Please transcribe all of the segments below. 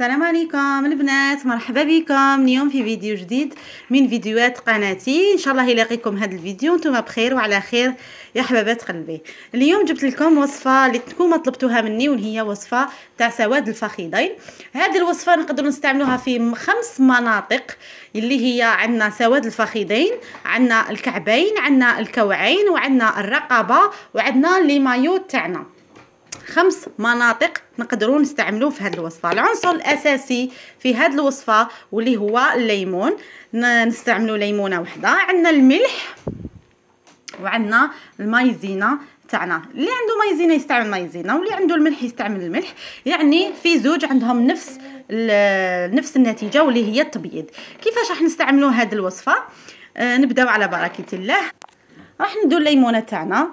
السلام عليكم البنات مرحبا بكم اليوم في فيديو جديد من فيديوهات قناتي ان شاء الله يلاقيكم هذا الفيديو نتوما بخير وعلى خير يا حبابات قلبي اليوم جبت لكم وصفه اللي نتوما طلبتوها مني وهي وصفه تاع سواد الفخيدين هذه الوصفه نقدروا نستعملوها في خمس مناطق اللي هي عندنا سواد الفخيدين عندنا الكعبين عندنا الكوعين وعندنا الرقبه وعندنا لي مايو تاعنا خمس مناطق نقدروا نستعملوا في هذه الوصفه العنصر الاساسي في هذه الوصفه واللي هو الليمون نستعملوا ليمونه وحده عندنا الملح وعندنا المايزينا تاعنا اللي عنده مايزينا يستعمل مايزينا واللي عنده الملح يستعمل الملح يعني في زوج عندهم نفس نفس النتيجه واللي هي التبييض كيفاش راح نستعملوا هذه الوصفه آه، نبداو على بركه الله راح ندو الليمونه تاعنا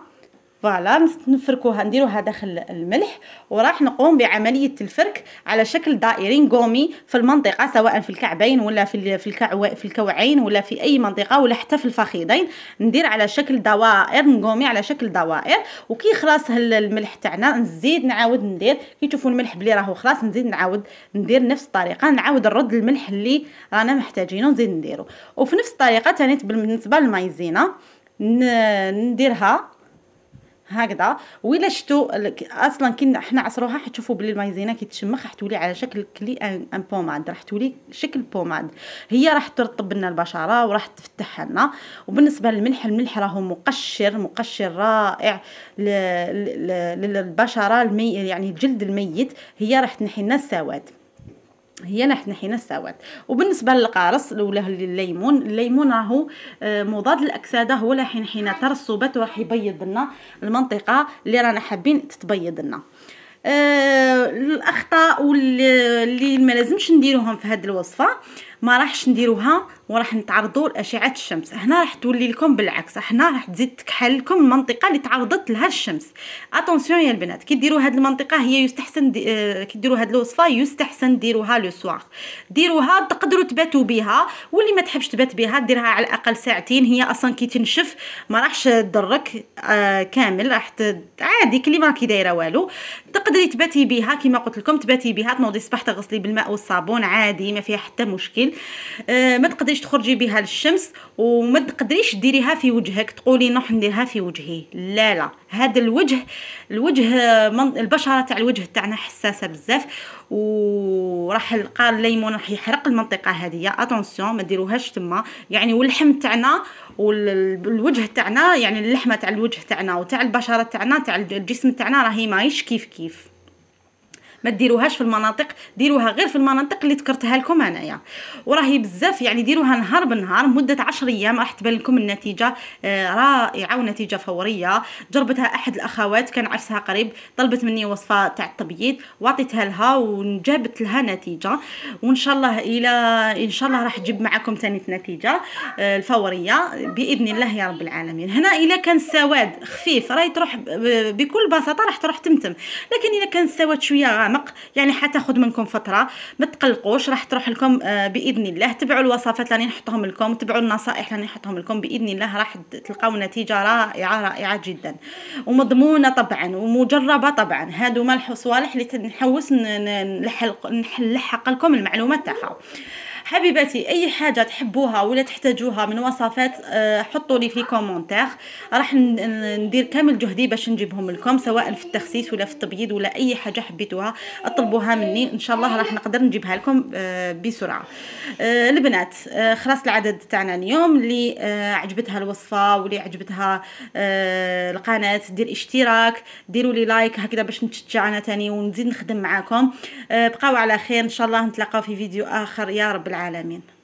فوالا نفركوها نديروها داخل الملح وراح نقوم بعمليه الفرك على شكل دائري قومي في المنطقه سواء في الكعبين ولا في في الكعو في الكوعين ولا في اي منطقه ولا حتى في الفخذين ندير على شكل دوائر نقومي على شكل دوائر وكي خلاص الملح تاعنا نزيد نعاود ندير كي تشوفوا الملح بلي راهو خلاص نزيد نعاود ندير نفس الطريقه نعاود نرد الملح اللي رانا محتاجينه نزيد نديرو وفي نفس الطريقه ثاني بالنسبه للمايزينا نديرها هكذا ولا شتو اصلا كي عصروها حتشوفوا بلي المايزينا كي تشمخ راح تولي على شكل كلي ان بوماد راح تولي شكل بوماد هي راح ترطب لنا البشره وراح تفتح لنا وبالنسبه للملح الملح راهو مقشر مقشر رائع للبشره المي يعني الجلد الميت هي راح تنحي لنا السواد هي نحن حين السواد وبالنسبه للقارص ولا الليمون الليمون راهو آه، مضاد للاكسده هو حين حين ترسبت راح يبيض لنا المنطقه اللي رانا حابين تتبيض لنا آه، الاخطاء اللي ما لازمش نديروهم في هذه الوصفه ما راحش نديروها وراح نتعرضوا لاشعه الشمس هنا راح تولي لكم بالعكس هنا راح تزيد تكحل لكم المنطقه اللي تعرضت لها الشمس اتونسيون يا البنات كي ديروا هذه المنطقه هي يستحسن دي... آه، كي ديروا هذه الوصفه يستحسن ديروها لو سواغ ديروها تقدروا تباتوا بها واللي ما تحبش تبات بها ديرها على الاقل ساعتين هي اصلا كي تنشف ما راحش تضرك آه كامل راح عادي كلي ما كي دايره والو تقدر تقدري تباتي بها كما قلت لكم تباتي بها تنوضي الصباح تغسلي بالماء والصابون عادي ما فيها حتى مشكل آه ما تقدريش تخرجي بها للشمس وما تقدريش ديريها في وجهك تقولي نروح نديرها في وجهي لا لا هذا الوجه الوجه من البشره تاع الوجه تاعنا حساسه بزاف وراح نلقى الليمون راح يحرق المنطقه هذه اتونسيون ما ديروهاش تما يعني واللحم تاعنا والوجه تاعنا يعني اللحمه تاع الوجه تاعنا وتاع البشره تاعنا تاع الجسم تاعنا راهي ماهيش كيف كيف ما ديروهاش في المناطق ديروها غير في المناطق اللي ذكرتها لكم انايا وراهي بزاف يعني ديروها نهار بنهار مده 10 ايام راح تبان لكم النتيجه آه، رائعه ونتيجه فوريه جربتها احد الاخوات كان عرسها قريب طلبت مني وصفه تاع التبييض وعطيتها لها وجابت لها نتيجه وان شاء الله الى ان شاء الله راح تجيب معكم ثاني النتيجه آه، الفوريه باذن الله يا رب العالمين هنا الى كان السواد خفيف راهي تروح بكل بساطه راح تروح تمتم لكن الى كان السواد شويه غامق العنق يعني حتاخذ منكم فتره ما تقلقوش راح تروح لكم آه، باذن الله تبعوا الوصفات اللي نحطهم لكم تبعوا النصائح اللي نحطهم لكم باذن الله راح تلقاو نتيجه رائعه رائعه جدا ومضمونه طبعا ومجربه طبعا هادو هما الصوالح اللي تنحوس نلحق لكم المعلومات تاعها حبيباتي اي حاجه تحبوها ولا تحتاجوها من وصفات آه، حطوا لي في كومونتير راح ندير كامل جهدي باش نجيبهم لكم سواء في التخسيس ولا في التبييض ولا اي حاجه حبيتوها اطلبوها مني ان شاء الله راح نقدر نجيبها لكم آه، بسرعه آه، البنات خلاص العدد تاعنا اليوم اللي عجبتها الوصفه واللي عجبتها القناه دير اشتراك ديروا لي لايك هكذا باش نتشجع انا ثاني ونزيد نخدم معاكم بقاو على خير ان شاء الله نتلاقاو في فيديو اخر يا رب العالمين العالمين